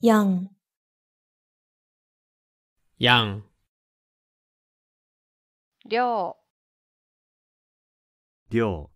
羊，羊，料，料。